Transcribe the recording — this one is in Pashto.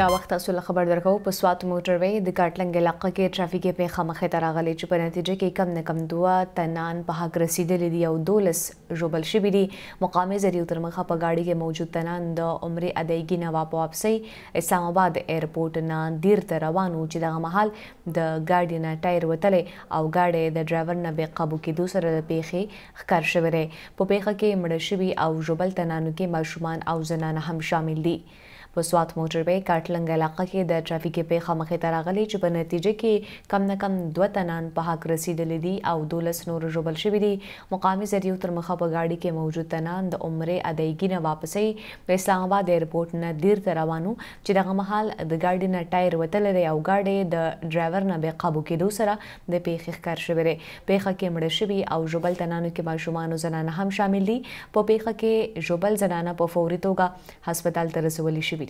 دا وخت تاسو له خبر درکو په سوات موټر وی د کاټلنګ علاقې کې ټرافیکي پیښه مخه ته راغلې چې په نتیجه کې کم نه کم دوا تنان په حق رسیدلې دي او دولس جوبل شي بي مقامي زریو تر مخه په گاډي کې موجود تنان د عمره ادایګي نه واپسې اسلام آباد ایرپورټ نه دیر تر روانو چې دغه محل د گاډي نه ټایر وتلې او گاډي د ډرایور نه به قابو کې دوسر پیښه ښکار شوره په پیښه کې مړ شي او جوبل تنانو کې ماشومان او زنانه هم شامل دي په سوات موټر وې کاټلنګ علاقه کې د ټرافیکي پیښه مخې ته راغلي چې په نتیجه کې کم نه کم دوه تنان په حق رسیدلې دي او دولس نور ژوبل شوي دي مقامي ذریعو تر مخه په غاډي کې موجود تنان د عمره ادایګي نه واپسې په اسلام آباد ایرپورټ نه دیر تر روانو چې دغه مهال د غاډي نه ټایر وتل دی او غاډي د ډرایور نه به قابو کېدو سره د پیښې ښکار شوی دی پیښه کې مړ شوی او ژوبل تنانو کې ماشومان او زنانه هم شامل دي په پیښه کې ژوبل زنانه په فوري توګه هسپتال ته رسولې شوی